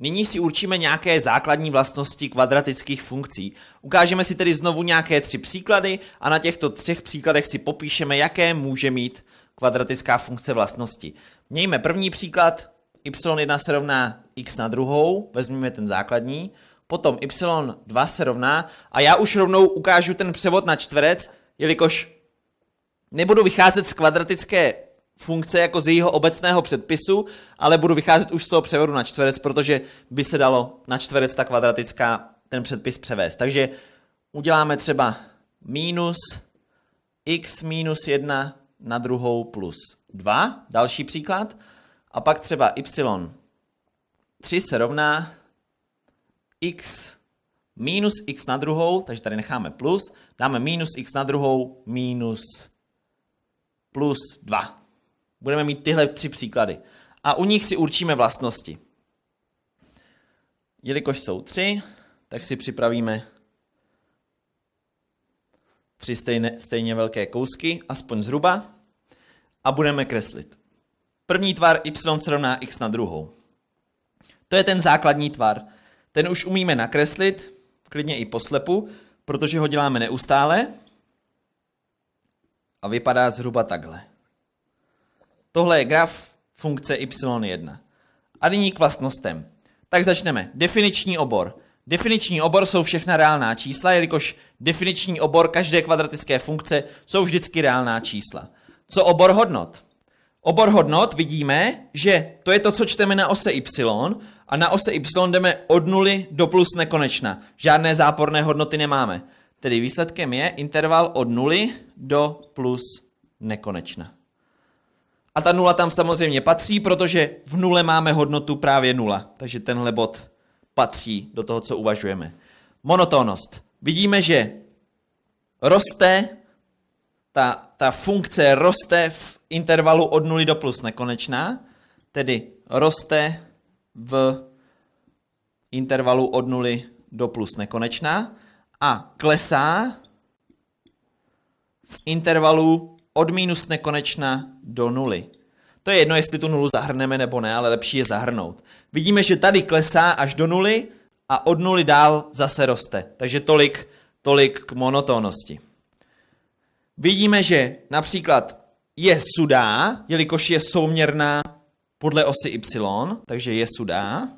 Nyní si určíme nějaké základní vlastnosti kvadratických funkcí. Ukážeme si tedy znovu nějaké tři příklady a na těchto třech příkladech si popíšeme, jaké může mít kvadratická funkce vlastnosti. Mějme první příklad, y1 se rovná x na druhou, vezmeme ten základní, potom y2 se rovná a já už rovnou ukážu ten převod na čtverec, jelikož nebudu vycházet z kvadratické funkce jako z jejího obecného předpisu, ale budu vycházet už z toho převodu na čtverec, protože by se dalo na čtverec ta kvadratická ten předpis převést. Takže uděláme třeba minus x minus 1 na druhou plus 2, další příklad, a pak třeba y 3 se rovná x minus x na druhou, takže tady necháme plus, dáme minus x na druhou minus plus 2. Budeme mít tyhle tři příklady. A u nich si určíme vlastnosti. Jelikož jsou tři, tak si připravíme tři stejné, stejně velké kousky, aspoň zhruba, a budeme kreslit. První tvar y se rovná x na druhou. To je ten základní tvar. Ten už umíme nakreslit, klidně i poslepu, protože ho děláme neustále a vypadá zhruba takhle. Tohle je graf funkce y1. A nyní k vlastnostem. Tak začneme. Definiční obor. Definiční obor jsou všechna reálná čísla, jelikož definiční obor každé kvadratické funkce jsou vždycky reálná čísla. Co obor hodnot? Obor hodnot vidíme, že to je to, co čteme na ose y a na ose y jdeme od nuly do plus nekonečna. Žádné záporné hodnoty nemáme. Tedy výsledkem je interval od nuly do plus nekonečna. A ta nula tam samozřejmě patří, protože v nule máme hodnotu právě nula. Takže tenhle bod patří do toho, co uvažujeme. Monotónnost. Vidíme, že roste, ta, ta funkce roste v intervalu od nuly do plus nekonečná, tedy roste v intervalu od nuly do plus nekonečná a klesá v intervalu od minus nekonečna do nuly. To je jedno, jestli tu nulu zahrneme nebo ne, ale lepší je zahrnout. Vidíme, že tady klesá až do nuly a od nuly dál zase roste. Takže tolik, tolik k monotónnosti. Vidíme, že například je sudá, jelikož je souměrná podle osy y, takže je sudá.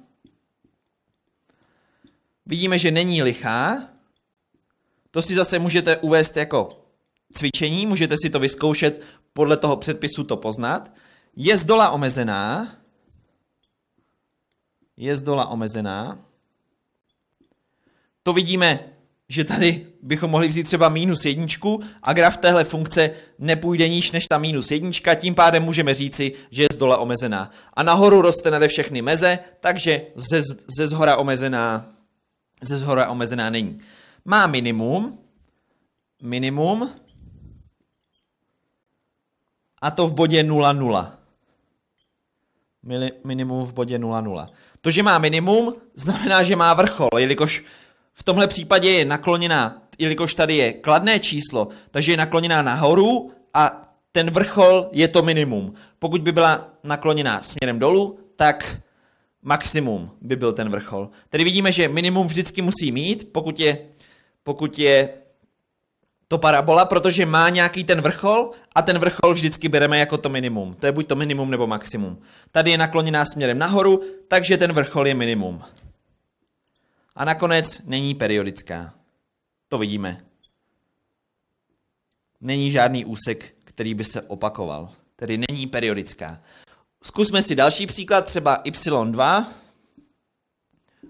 Vidíme, že není lichá. To si zase můžete uvést jako cvičení, můžete si to vyzkoušet, podle toho předpisu to poznat. Je z dola omezená. Je z dola omezená. To vidíme, že tady bychom mohli vzít třeba minus jedničku a graf téhle funkce nepůjde níž než ta minus jednička, tím pádem můžeme říci, že je z dole omezená. A nahoru roste nade všechny meze, takže ze, ze zhora omezená ze zhora omezená není. Má minimum, minimum, a to v bodě 0,0. Minimum v bodě 0,0. To, že má minimum, znamená, že má vrchol, jelikož v tomhle případě je nakloněná, jelikož tady je kladné číslo, takže je nakloněná nahoru a ten vrchol je to minimum. Pokud by byla nakloněná směrem dolů, tak maximum by byl ten vrchol. Tedy vidíme, že minimum vždycky musí mít, pokud je, pokud je to parabola, protože má nějaký ten vrchol a ten vrchol vždycky bereme jako to minimum. To je buď to minimum nebo maximum. Tady je nakloněná směrem nahoru, takže ten vrchol je minimum. A nakonec není periodická. To vidíme. Není žádný úsek, který by se opakoval. Tedy není periodická. Zkusme si další příklad, třeba y2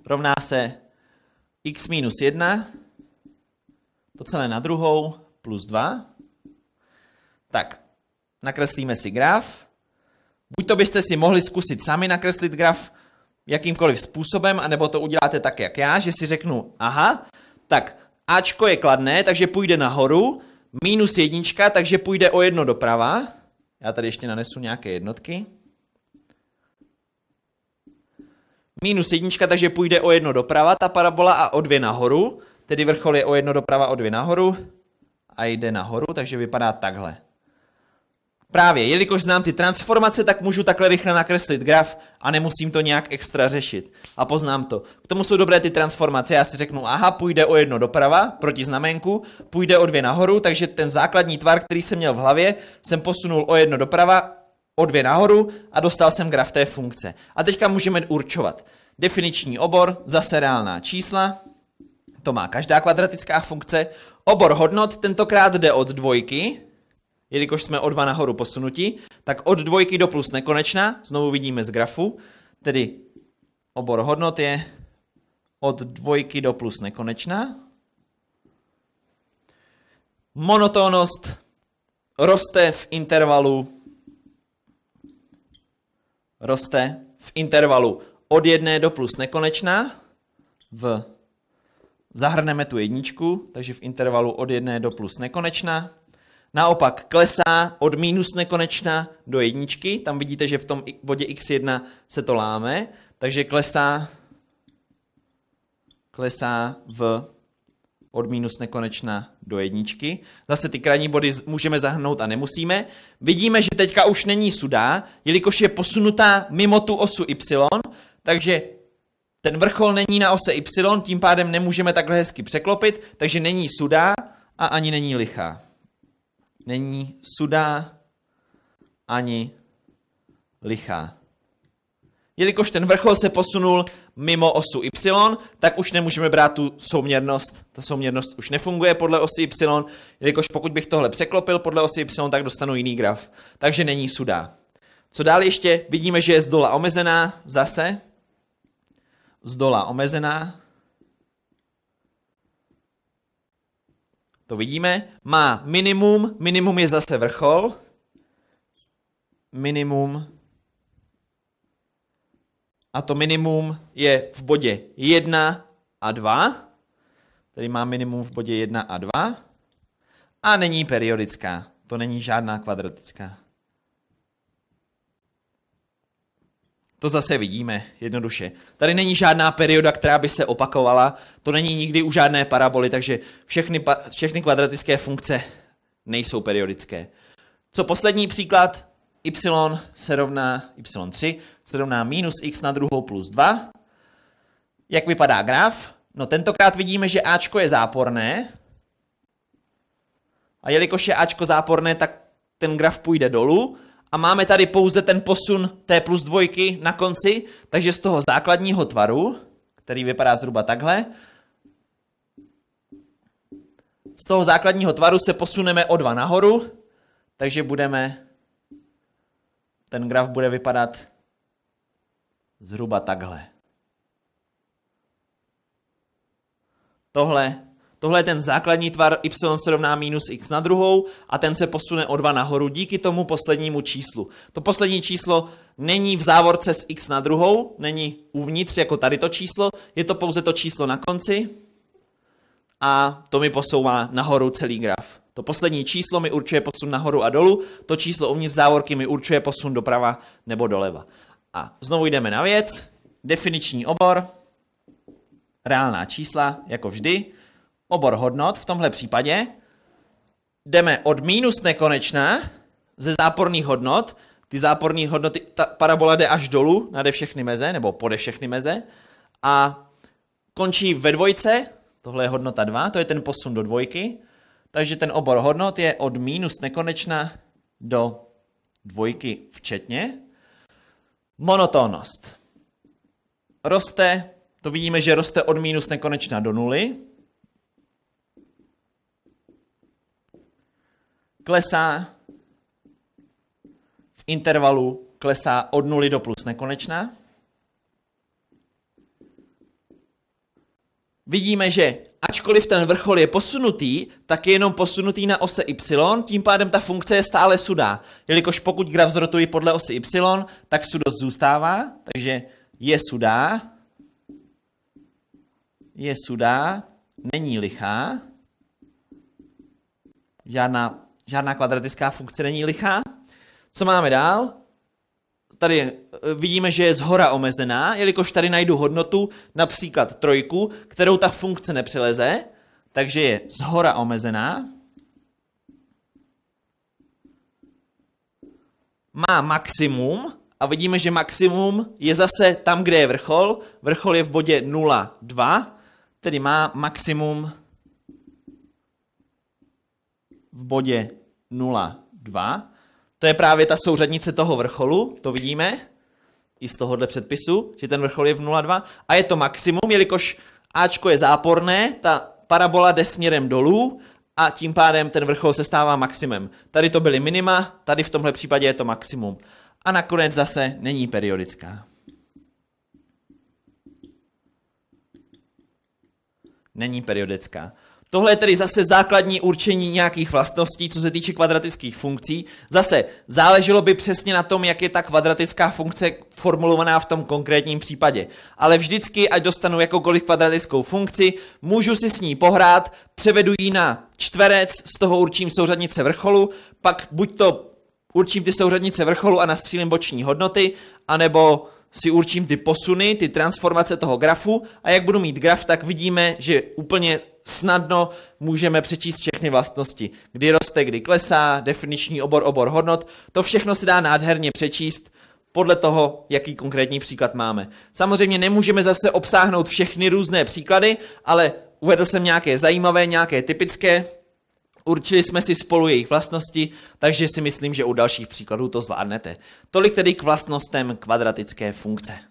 rovná se x minus 1 to celé na druhou plus 2. Tak, nakreslíme si graf. Buď to byste si mohli zkusit sami nakreslit graf jakýmkoliv způsobem, anebo to uděláte tak, jak já, že si řeknu, aha, tak Ačko je kladné, takže půjde nahoru, minus jednička, takže půjde o jedno doprava. Já tady ještě nanesu nějaké jednotky. Minus jednička, takže půjde o jedno doprava, ta parabola, a o dvě nahoru. Tedy vrchol je o jedno doprava, o dvě nahoru a jde nahoru, takže vypadá takhle. Právě, jelikož znám ty transformace, tak můžu takhle rychle nakreslit graf a nemusím to nějak extra řešit. A poznám to. K tomu jsou dobré ty transformace. Já si řeknu, aha, půjde o jedno doprava proti znamenku, půjde o dvě nahoru, takže ten základní tvar, který jsem měl v hlavě, jsem posunul o jedno doprava, o dvě nahoru a dostal jsem graf té funkce. A teďka můžeme určovat. Definiční obor, zase reálná čísla, to má každá kvadratická funkce. Obor hodnot tentokrát jde od dvojky, jelikož jsme o dva nahoru posunutí, tak od dvojky do plus nekonečna, znovu vidíme z grafu, tedy obor hodnot je od dvojky do plus nekonečna. Monotónnost roste v intervalu roste v intervalu od jedné do plus nekonečna v zahrneme tu jedničku, takže v intervalu od jedné do plus nekonečna. Naopak klesá od minus nekonečna do jedničky, tam vidíte, že v tom bodě x1 se to láme, takže klesá, klesá v od minus nekonečna do jedničky. Zase ty krajní body můžeme zahrnout a nemusíme. Vidíme, že teďka už není sudá, jelikož je posunutá mimo tu osu y, takže ten vrchol není na ose Y, tím pádem nemůžeme takhle hezky překlopit, takže není sudá a ani není lichá. Není sudá ani lichá. Jelikož ten vrchol se posunul mimo osu y, tak už nemůžeme brát tu souměrnost. Ta souměrnost už nefunguje podle osy y, jelikož pokud bych tohle překlopil podle osy y, tak dostanu jiný graf. Takže není sudá. Co dál ještě? Vidíme, že je z dola omezená zase z dola omezená. To vidíme. Má minimum, minimum je zase vrchol. Minimum. A to minimum je v bodě 1 a 2. Tady má minimum v bodě 1 a 2. A není periodická. To není žádná kvadratická. To zase vidíme, jednoduše. Tady není žádná perioda, která by se opakovala, to není nikdy u žádné paraboly, takže všechny, všechny kvadratické funkce nejsou periodické. Co poslední příklad, y se rovná, y3 se rovná minus x na druhou plus 2. Jak vypadá graf? No tentokrát vidíme, že Ačko je záporné. A jelikož je Ačko záporné, tak ten graf půjde dolů a máme tady pouze ten posun té plus dvojky na konci, takže z toho základního tvaru, který vypadá zhruba takhle, z toho základního tvaru se posuneme o dva nahoru, takže budeme, ten graf bude vypadat zhruba takhle. Tohle Tohle je ten základní tvar y se rovná minus x na druhou a ten se posune o 2 nahoru díky tomu poslednímu číslu. To poslední číslo není v závorce s x na druhou, není uvnitř jako tady to číslo, je to pouze to číslo na konci a to mi posouvá nahoru celý graf. To poslední číslo mi určuje posun nahoru a dolů, to číslo uvnitř závorky mi určuje posun doprava nebo doleva. A znovu jdeme na věc, definiční obor, reálná čísla, jako vždy, obor hodnot v tomhle případě, jdeme od minus nekonečna ze záporných hodnot, ty záporné hodnoty, ta parabola jde až dolů, nade všechny meze, nebo pode všechny meze, a končí ve dvojce, tohle je hodnota 2, to je ten posun do dvojky, takže ten obor hodnot je od minus nekonečna do dvojky včetně. Monotónnost. Roste, to vidíme, že roste od minus nekonečna do nuly, klesá v intervalu, klesá od nuly do plus nekonečna. Vidíme, že ačkoliv ten vrchol je posunutý, tak je jenom posunutý na ose y, tím pádem ta funkce je stále sudá. Jelikož pokud graf zrotuji podle osy y, tak sudost zůstává, takže je sudá, je sudá, není lichá, žádná žádná kvadratická funkce není lichá. Co máme dál? Tady eh, vidíme, že je zhora omezená, jelikož tady najdu hodnotu, například trojku, kterou ta funkce nepřeleze, takže je zhora omezená. Má maximum a vidíme, že maximum je zase tam, kde je vrchol. Vrchol je v bodě 0,2, tedy má maximum v bodě 0,2. To je právě ta souřadnice toho vrcholu, to vidíme i z tohohle předpisu, že ten vrchol je v 0,2 a je to maximum, jelikož Ačko je záporné, ta parabola jde směrem dolů a tím pádem ten vrchol se stává maximem. Tady to byly minima, tady v tomhle případě je to maximum. A nakonec zase není periodická. Není periodická. Tohle je tedy zase základní určení nějakých vlastností, co se týče kvadratických funkcí. Zase záleželo by přesně na tom, jak je ta kvadratická funkce formulovaná v tom konkrétním případě. Ale vždycky, ať dostanu jakoukoliv kvadratickou funkci, můžu si s ní pohrát, převedu ji na čtverec, z toho určím souřadnice vrcholu, pak buď to určím ty souřadnice vrcholu a nastřílím boční hodnoty, anebo si určím ty posuny, ty transformace toho grafu a jak budu mít graf, tak vidíme, že úplně snadno můžeme přečíst všechny vlastnosti. Kdy roste, kdy klesá, definiční obor, obor hodnot, to všechno se dá nádherně přečíst podle toho, jaký konkrétní příklad máme. Samozřejmě nemůžeme zase obsáhnout všechny různé příklady, ale uvedl jsem nějaké zajímavé, nějaké typické, Určili jsme si spolu jejich vlastnosti, takže si myslím, že u dalších příkladů to zvládnete. Tolik tedy k vlastnostem kvadratické funkce.